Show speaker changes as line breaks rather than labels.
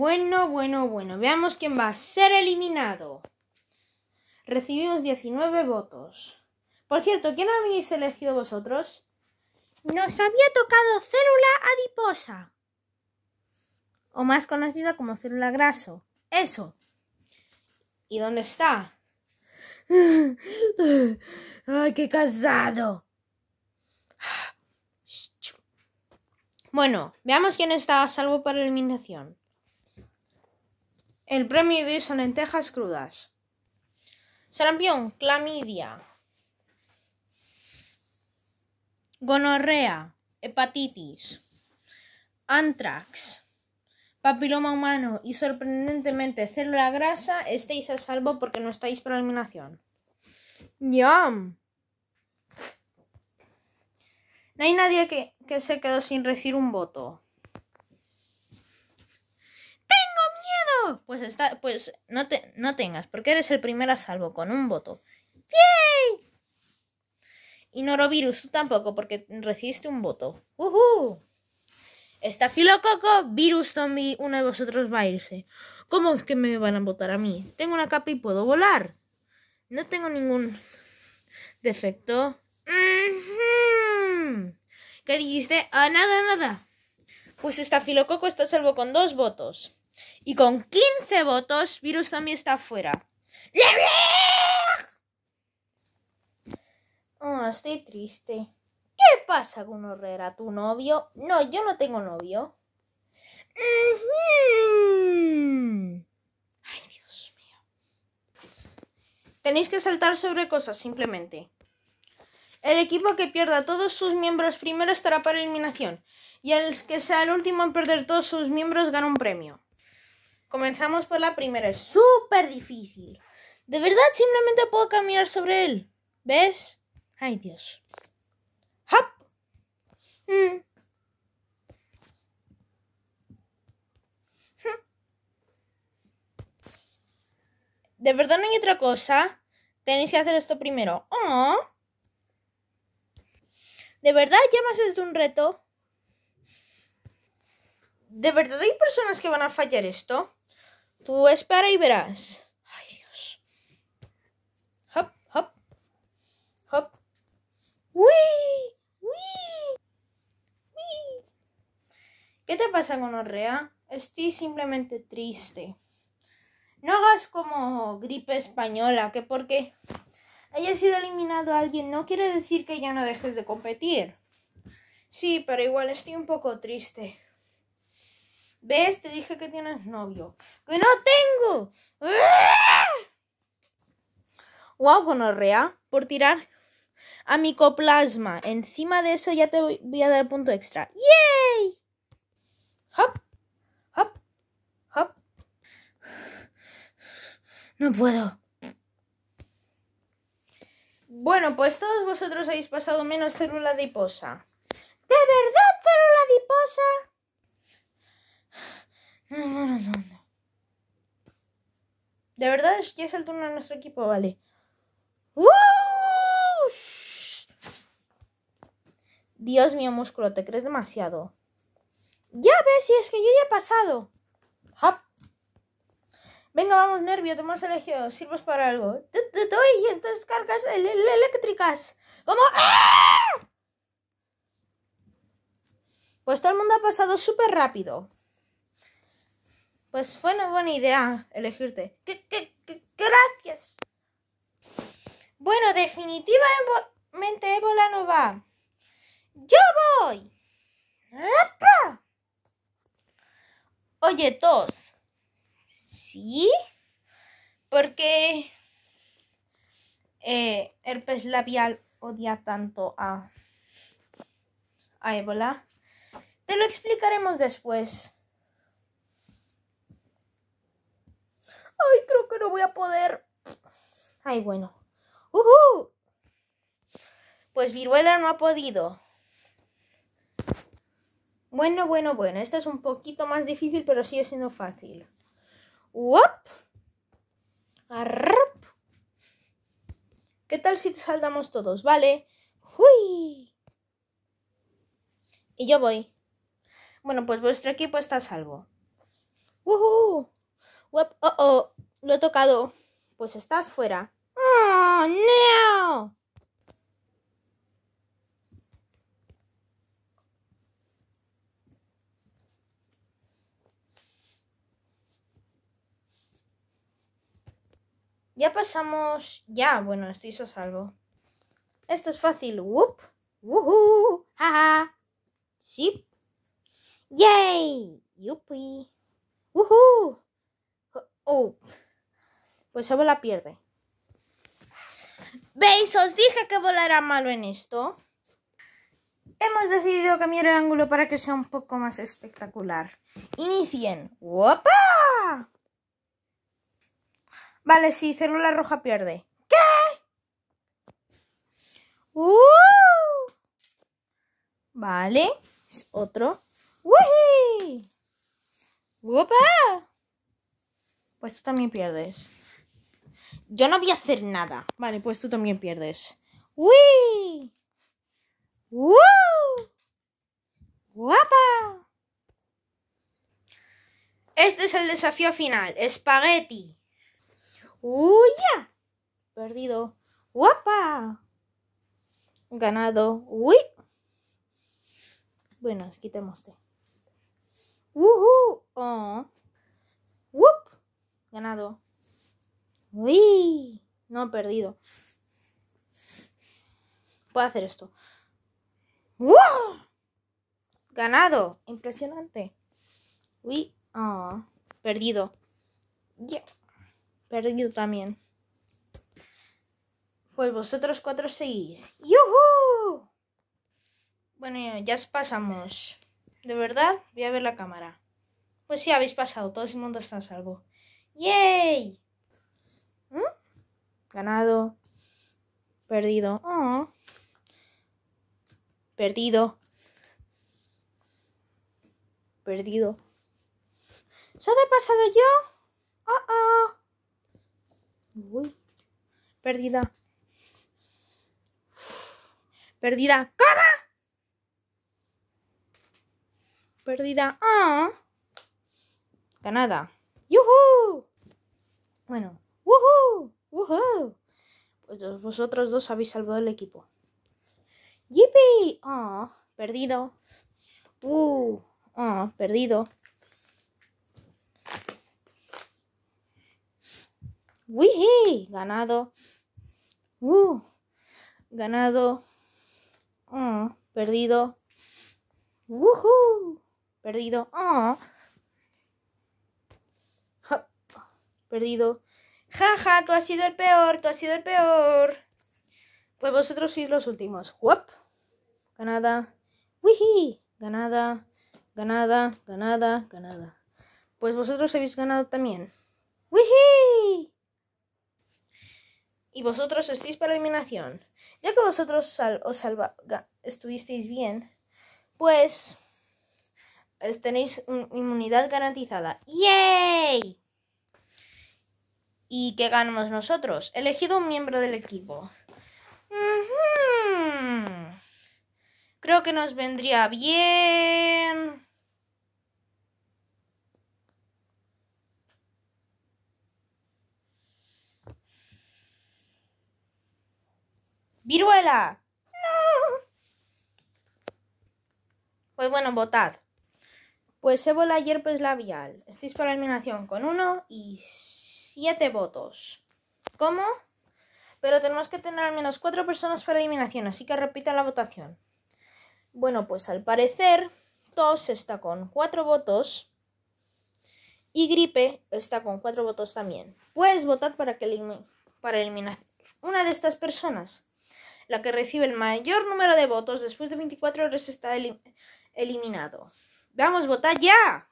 Bueno, bueno, bueno, veamos quién va a ser eliminado. Recibimos 19 votos. Por cierto, ¿quién habéis elegido vosotros? Nos había tocado célula adiposa. O más conocida como célula graso. Eso. ¿Y dónde está? ¡Ay, qué casado! Bueno, veamos quién está a salvo para eliminación. El premio de son lentejas crudas. Sarampión, clamidia. Gonorrea, hepatitis, antrax, papiloma humano y sorprendentemente célula grasa, estéis a salvo porque no estáis por eliminación. No hay nadie que, que se quedó sin recibir un voto. Pues está, pues no, te, no tengas, porque eres el primero a salvo con un voto. ¡Yay! Y Norovirus, tú tampoco, porque recibiste un voto. ¡Uhú! Estafilococo, virus zombie, uno de vosotros va a irse. ¿Cómo es que me van a votar a mí? Tengo una capa y puedo volar. No tengo ningún defecto. ¿Qué dijiste? Ah, nada, nada. Pues estafilococo está salvo con dos votos. Y con 15 votos, Virus también está fuera. Oh, estoy triste. ¿Qué pasa con horrera? ¿Tu novio? No, yo no tengo novio. Ay, Dios mío. Tenéis que saltar sobre cosas, simplemente. El equipo que pierda todos sus miembros primero estará para eliminación. Y el que sea el último en perder todos sus miembros gana un premio. Comenzamos por la primera, es súper difícil. De verdad, simplemente puedo caminar sobre él. ¿Ves? Ay, Dios. ¡Hop! Mm. Hm. De verdad no hay otra cosa. Tenéis que hacer esto primero. Oh. ¿De verdad ya es de un reto? ¿De verdad hay personas que van a fallar esto? Tú espera y verás. Ay, Dios. Hop, hop. Hop. ¡Uy! ¡Uy! ¡Uy! ¿Qué te pasa con Orrea? Estoy simplemente triste. No hagas como gripe española, que porque haya sido eliminado alguien no quiere decir que ya no dejes de competir. Sí, pero igual estoy un poco triste. ¿Ves? Te dije que tienes novio. ¡Que no tengo! ¡Ah! Guau, ¡Wow, gonorrea! Por tirar amicoplasma. Encima de eso ya te voy a dar punto extra. ¡Yay! ¡Hop! ¡Hop! ¡Hop! No puedo. Bueno, pues todos vosotros habéis pasado menos célula adiposa. De verdad, que es el turno de nuestro equipo, vale. Dios mío, músculo, te crees demasiado. Ya ves, y es que yo ya he pasado. Venga, vamos, nervio, te hemos elegido. Sirves para algo. Te, doy estas cargas eléctricas. ¿Cómo? ¡Ah! Pues todo el mundo ha pasado súper rápido. Pues fue una buena idea elegirte. gracias. Bueno, definitivamente Ébola no va. ¡Yo voy! Oye, Tos. ¿Sí? Porque eh, herpes labial odia tanto a, a ébola. Te lo explicaremos después. Ay, creo que no voy a poder. Ay, bueno. ¡Uhú! Pues viruela no ha podido. Bueno, bueno, bueno. Esta es un poquito más difícil, pero sigue siendo fácil. ¡Wop! ¡Arrop! ¿Qué tal si saldamos todos? Vale. ¡Uy! Y yo voy. Bueno, pues vuestro equipo está a salvo. ¡Uhú! Web, oh, oh, lo he tocado. Pues estás fuera. Oh, no. Ya pasamos. Ya, bueno, estoy a salvo. Esto es fácil. ¡Whoop! ¡Woohoo! ja ¡Sí! ¡Yay! ¡Yupi! ¡Woohoo! Oh, pues se la pierde. ¿Veis? Os dije que volará malo en esto. Hemos decidido cambiar el ángulo para que sea un poco más espectacular. Inicien. ¡Opa! Vale, sí, célula roja pierde. ¿Qué? ¡Uh! Vale, otro. ¡Uy! ¡Opa! Pues tú también pierdes. Yo no voy a hacer nada. Vale, pues tú también pierdes. ¡Uy! ¡Woo! ¡Guapa! Este es el desafío final. Espagueti. ¡Uy! ya! Perdido. ¡Guapa! Ganado. ¡Uy! Bueno, quitemos este. oh. Ganado. Uy, no perdido. Puedo hacer esto. Ganado. Impresionante. Uy, ah, perdido. Perdido también. Pues vosotros cuatro seguís. ¡Yuhu! Bueno, ya os pasamos. De verdad, voy a ver la cámara. Pues sí, habéis pasado. Todo el mundo está a salvo. ¡Yay! ¿Mm? Ganado. Perdido. Oh. Perdido. Perdido. ¿Se ha pasado yo? Ah, Uy. Perdida. Perdida. ¡Cama! Perdida. ¡Ah! Ganada. ¡Yuhu! Bueno, ¡Woohoo! ¡Woohoo! Pues vosotros dos habéis salvado el equipo. ¡Yippee! ¡Ah! perdido. ¡Uh! ¡Ah! perdido. ¡Wihee! Ganado. ¡Uh! Ganado. ¡Ah! perdido. ¡Woohoo! Perdido. ¡Ah! perdido. Ja, ja, tú has sido el peor, tú has sido el peor. Pues vosotros sois los últimos. ¡Wop! Ganada. ¡Wiji! Ganada, ganada, ganada, ganada. Pues vosotros habéis ganado también. ¡Wiji! Y vosotros estáis para eliminación. Ya que vosotros os salva estuvisteis bien, pues tenéis inmunidad garantizada. ¡Yay! ¿Y qué ganamos nosotros? Elegido un miembro del equipo. Creo que nos vendría bien. ¡Viruela! ¡No! Pues bueno, votad. Pues ébola, ayer, pues labial. Estáis por eliminación con uno y 7 votos. ¿Cómo? Pero tenemos que tener al menos 4 personas para eliminación, así que repita la votación. Bueno, pues al parecer, Tos está con 4 votos y Gripe está con 4 votos también. Puedes votar para, que para eliminar una de estas personas. La que recibe el mayor número de votos después de 24 horas está eliminado. ¡Vamos, votar ya!